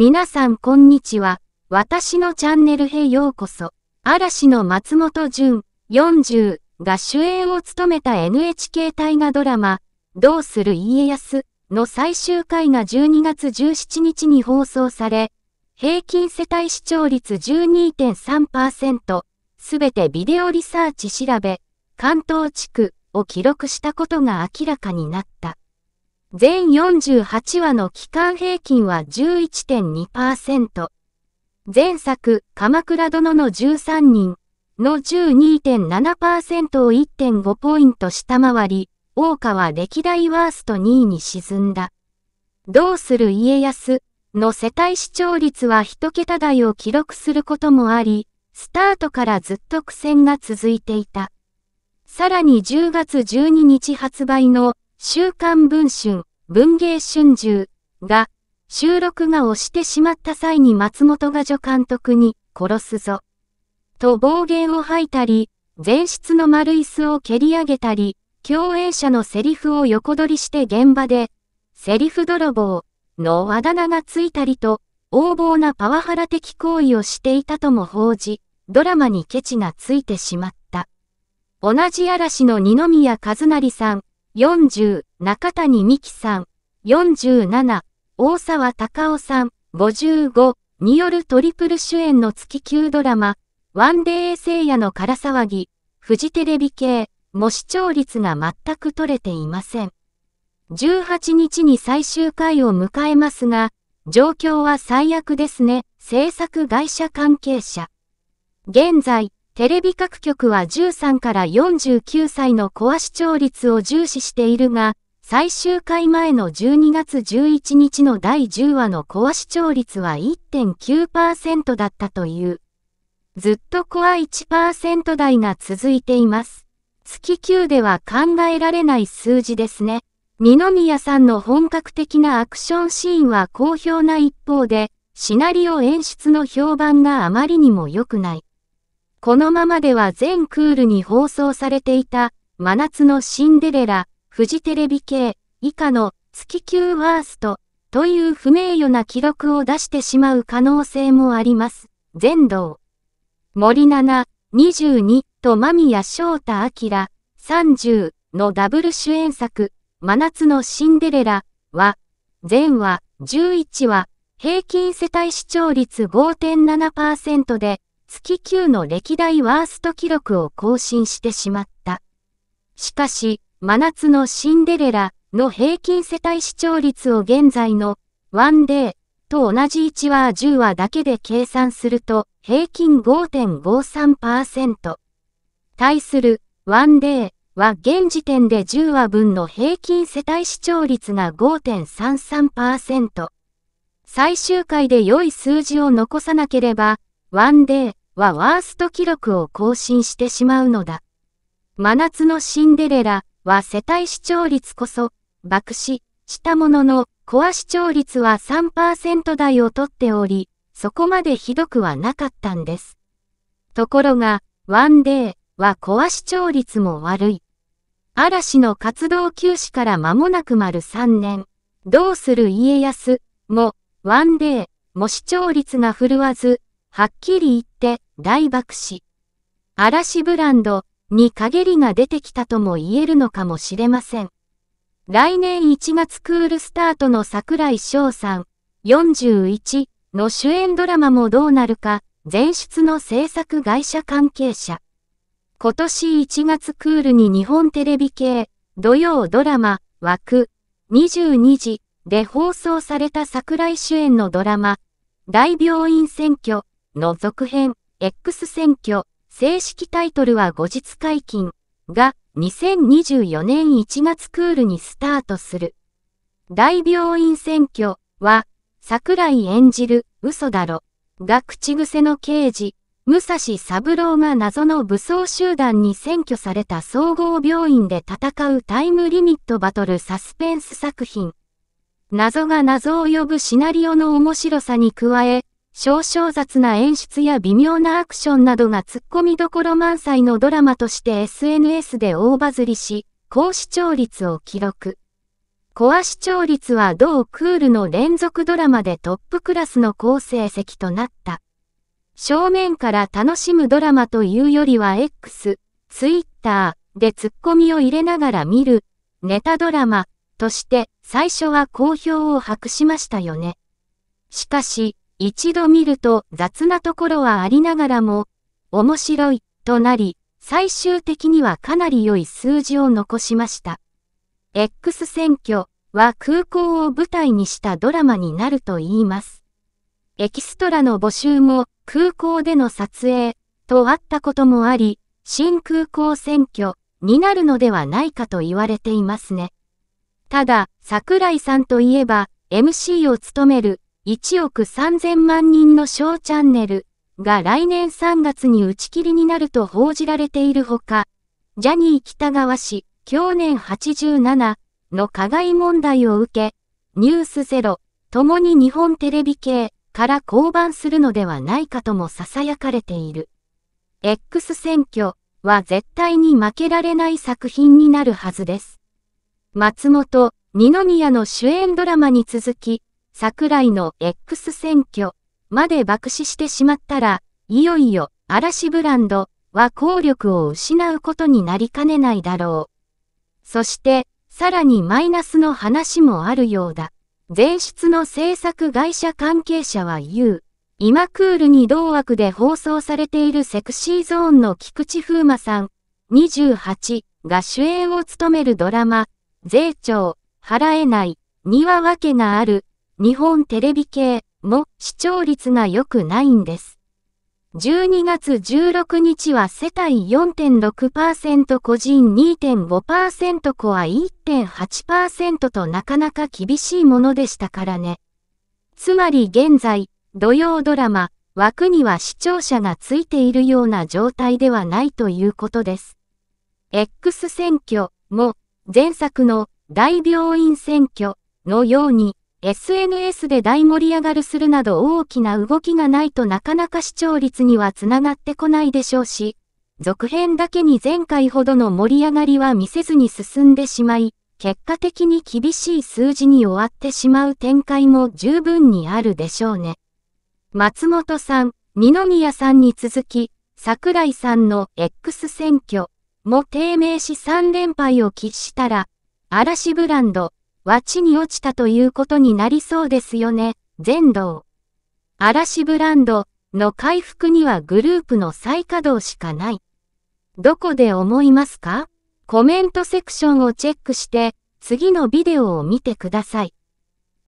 皆さんこんにちは。私のチャンネルへようこそ。嵐の松本潤40が主演を務めた NHK 大河ドラマ、どうする家康の最終回が12月17日に放送され、平均世帯視聴率12.3%、すべてビデオリサーチ調べ、関東地区を記録したことが明らかになった。全48話の期間平均は11.2%。前作、鎌倉殿の13人の12.7%を1.5ポイント下回り、大川歴代ワースト2位に沈んだ。どうする家康の世帯視聴率は1桁台を記録することもあり、スタートからずっと苦戦が続いていた。さらに10月12日発売の週刊文春、文芸春秋が、収録が押してしまった際に松本が助監督に、殺すぞ。と暴言を吐いたり、前室の丸椅子を蹴り上げたり、共演者のセリフを横取りして現場で、セリフ泥棒のあだ名がついたりと、横暴なパワハラ的行為をしていたとも報じ、ドラマにケチがついてしまった。同じ嵐の二宮和也さん、40、中谷美紀さん、47、大沢隆夫さん、55、によるトリプル主演の月級ドラマ、ワンデー聖夜の空騒ぎ、フジテレビ系、も視聴率が全く取れていません。18日に最終回を迎えますが、状況は最悪ですね、制作会社関係者。現在、テレビ各局は13から49歳のコア視聴率を重視しているが、最終回前の12月11日の第10話のコア視聴率は1.9%だったという。ずっとコア1%台が続いています。月9では考えられない数字ですね。二宮さんの本格的なアクションシーンは好評な一方で、シナリオ演出の評判があまりにも良くない。このままでは全クールに放送されていた、真夏のシンデレラ、フジテレビ系、以下の月級ワースト、という不名誉な記録を出してしまう可能性もあります。全道。森七、22と間宮祥太明、30のダブル主演作、真夏のシンデレラは、全話、11話、平均世帯視聴率5.7%で、月級の歴代ワースト記録を更新してしまった。しかし、真夏のシンデレラの平均世帯視聴率を現在のワンデーと同じ1話10話だけで計算すると平均5.53%。対するワンデーは現時点で10話分の平均世帯視聴率が5.33%。最終回で良い数字を残さなければ、ワンデーはワースト記録を更新してしまうのだ。真夏のシンデレラは世帯視聴率こそ爆死したもののコア視聴率は3%台を取っており、そこまでひどくはなかったんです。ところが、ワンデーはコア視聴率も悪い。嵐の活動休止から間もなく丸3年、どうする家康も、ワンデーも視聴率が振るわず、はっきり言って、大爆死。嵐ブランドに陰りが出てきたとも言えるのかもしれません。来年1月クールスタートの桜井翔さん41の主演ドラマもどうなるか、前出の制作会社関係者。今年1月クールに日本テレビ系土曜ドラマ枠22時で放送された桜井主演のドラマ大病院選挙の続編 X 選挙、正式タイトルは後日解禁が2024年1月クールにスタートする。大病院選挙は、桜井演じる嘘だろが口癖の刑事、武蔵三郎が謎の武装集団に占拠された総合病院で戦うタイムリミットバトルサスペンス作品。謎が謎を呼ぶシナリオの面白さに加え、少々雑な演出や微妙なアクションなどが突っ込みどころ満載のドラマとして SNS で大バズりし、高視聴率を記録。コア視聴率は同クールの連続ドラマでトップクラスの高成績となった。正面から楽しむドラマというよりは X、Twitter でツッコミを入れながら見る、ネタドラマとして最初は好評を博しましたよね。しかし、一度見ると雑なところはありながらも、面白いとなり、最終的にはかなり良い数字を残しました。X 選挙は空港を舞台にしたドラマになると言います。エキストラの募集も空港での撮影とあったこともあり、新空港選挙になるのではないかと言われていますね。ただ、桜井さんといえば MC を務める1億3000万人の小チャンネルが来年3月に打ち切りになると報じられているほか、ジャニー北川氏、去年87の加害問題を受け、ニュースゼロ、ともに日本テレビ系から降板するのではないかとも囁かれている。X 選挙は絶対に負けられない作品になるはずです。松本、二宮の主演ドラマに続き、桜井の X 選挙まで爆死してしまったら、いよいよ嵐ブランドは効力を失うことになりかねないだろう。そして、さらにマイナスの話もあるようだ。前出の制作会社関係者は言う。今クールに同枠で放送されているセクシーゾーンの菊池風磨さん、28が主演を務めるドラマ、税調、払えない、には訳がある、日本テレビ系も視聴率が良くないんです。12月16日は世帯4.6%個人2.5%コは1.8%となかなか厳しいものでしたからね。つまり現在、土曜ドラマ、枠には視聴者がついているような状態ではないということです。X 選挙も前作の大病院選挙のように SNS で大盛り上がるするなど大きな動きがないとなかなか視聴率にはつながってこないでしょうし、続編だけに前回ほどの盛り上がりは見せずに進んでしまい、結果的に厳しい数字に終わってしまう展開も十分にあるでしょうね。松本さん、二宮さんに続き、桜井さんの X 選挙も低迷し3連敗を喫したら、嵐ブランド、は地に落ちたということになりそうですよね、全道。嵐ブランドの回復にはグループの再稼働しかない。どこで思いますかコメントセクションをチェックして、次のビデオを見てください。